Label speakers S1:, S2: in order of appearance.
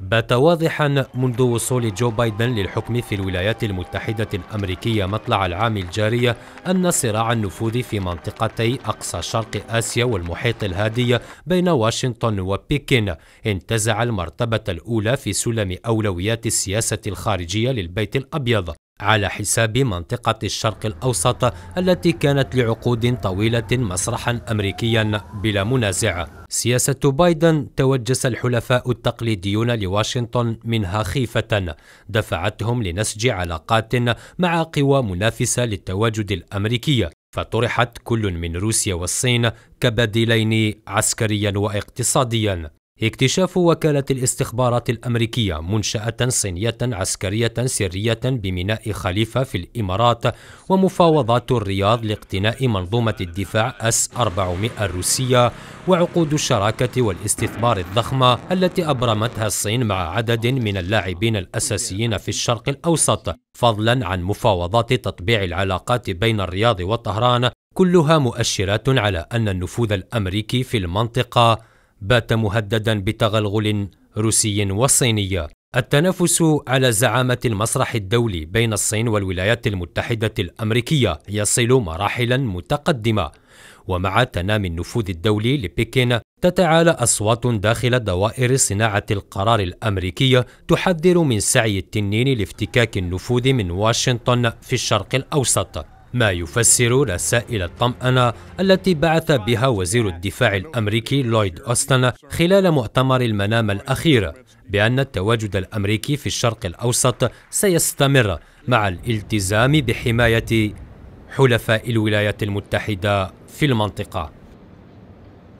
S1: بات واضحا منذ وصول جو بايدن للحكم في الولايات المتحدة الأمريكية مطلع العام الجاري أن صراع النفوذ في منطقتي أقصى شرق آسيا والمحيط الهادي بين واشنطن وبكين انتزع المرتبة الأولى في سلم أولويات السياسة الخارجية للبيت الأبيض على حساب منطقة الشرق الأوسط التي كانت لعقود طويلة مسرحا أمريكيا بلا منازع سياسة بايدن توجس الحلفاء التقليديون لواشنطن منها خيفة دفعتهم لنسج علاقات مع قوى منافسة للتواجد الأمريكي فطرحت كل من روسيا والصين كبديلين عسكريا واقتصاديا اكتشاف وكالة الاستخبارات الأمريكية منشأة صينية عسكرية سرية بميناء خليفة في الإمارات ومفاوضات الرياض لاقتناء منظومة الدفاع أس 400 الروسية وعقود الشراكة والاستثمار الضخمة التي أبرمتها الصين مع عدد من اللاعبين الأساسيين في الشرق الأوسط فضلا عن مفاوضات تطبيع العلاقات بين الرياض وطهران كلها مؤشرات على أن النفوذ الأمريكي في المنطقة بات مهددا بتغلغل روسي وصيني التنافس على زعامة المسرح الدولي بين الصين والولايات المتحدة الأمريكية يصل مراحلا متقدمة ومع تنامي النفوذ الدولي لبكين تتعالى أصوات داخل دوائر صناعة القرار الأمريكية تحذر من سعي التنين لافتكاك النفوذ من واشنطن في الشرق الأوسط ما يفسر رسائل الطمأنة التي بعث بها وزير الدفاع الأمريكي لويد أوستن خلال مؤتمر المنام الأخير بأن التواجد الأمريكي في الشرق الأوسط سيستمر مع الالتزام بحماية حلفاء الولايات المتحدة في المنطقة